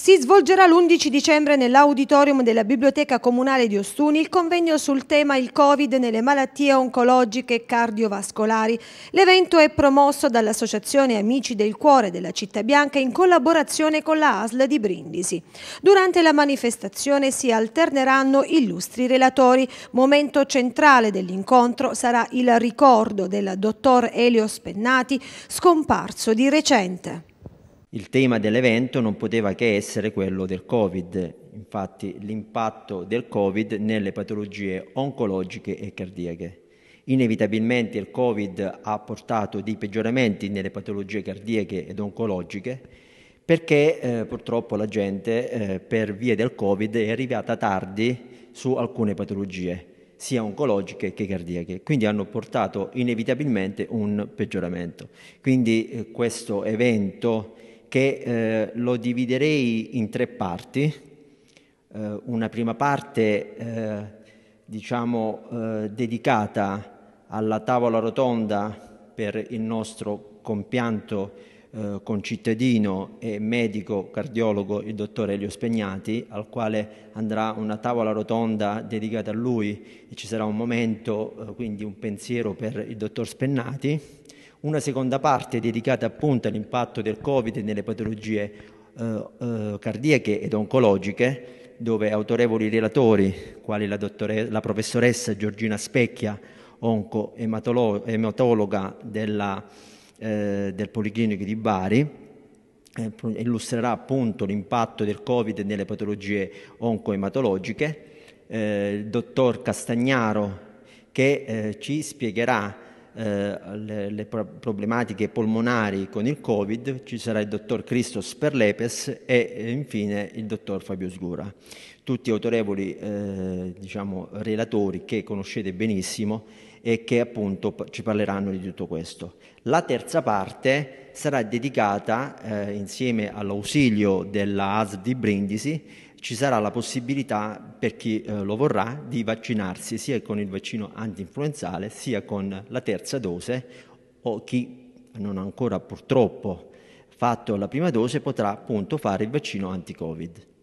Si svolgerà l'11 dicembre nell'auditorium della Biblioteca Comunale di Ostuni il convegno sul tema il Covid nelle malattie oncologiche e cardiovascolari. L'evento è promosso dall'Associazione Amici del Cuore della Città Bianca in collaborazione con la ASL di Brindisi. Durante la manifestazione si alterneranno illustri relatori. Momento centrale dell'incontro sarà il ricordo del dottor Elio Spennati, scomparso di recente. Il tema dell'evento non poteva che essere quello del Covid, infatti l'impatto del Covid nelle patologie oncologiche e cardiache. Inevitabilmente il Covid ha portato dei peggioramenti nelle patologie cardiache ed oncologiche perché eh, purtroppo la gente eh, per via del Covid è arrivata tardi su alcune patologie, sia oncologiche che cardiache, quindi hanno portato inevitabilmente un peggioramento. Quindi eh, questo evento che eh, lo dividerei in tre parti. Eh, una prima parte, eh, diciamo, eh, dedicata alla tavola rotonda per il nostro compianto eh, concittadino e medico cardiologo, il dottor Elio Spegnati, al quale andrà una tavola rotonda dedicata a lui e ci sarà un momento, eh, quindi un pensiero per il dottor Spennati una seconda parte dedicata appunto all'impatto del Covid nelle patologie eh, eh, cardiache ed oncologiche, dove autorevoli relatori, quali la, la professoressa Giorgina Specchia, oncoematologa della, eh, del Policlinico di Bari, eh, illustrerà appunto l'impatto del Covid nelle patologie oncoematologiche. Eh, il dottor Castagnaro che eh, ci spiegherà eh, le, le, problematiche polmonari con il Covid, ci sarà il dottor Christos Perlepes e eh, infine il dottor Fabio Sgura, tutti autorevoli eh, diciamo, relatori che conoscete benissimo e che appunto ci parleranno di tutto questo. La terza parte sarà dedicata eh, insieme all'ausilio della ASD Brindisi ci sarà la possibilità per chi eh, lo vorrà di vaccinarsi sia con il vaccino anti-influenzale sia con la terza dose o chi non ha ancora purtroppo fatto la prima dose potrà appunto fare il vaccino anti-Covid.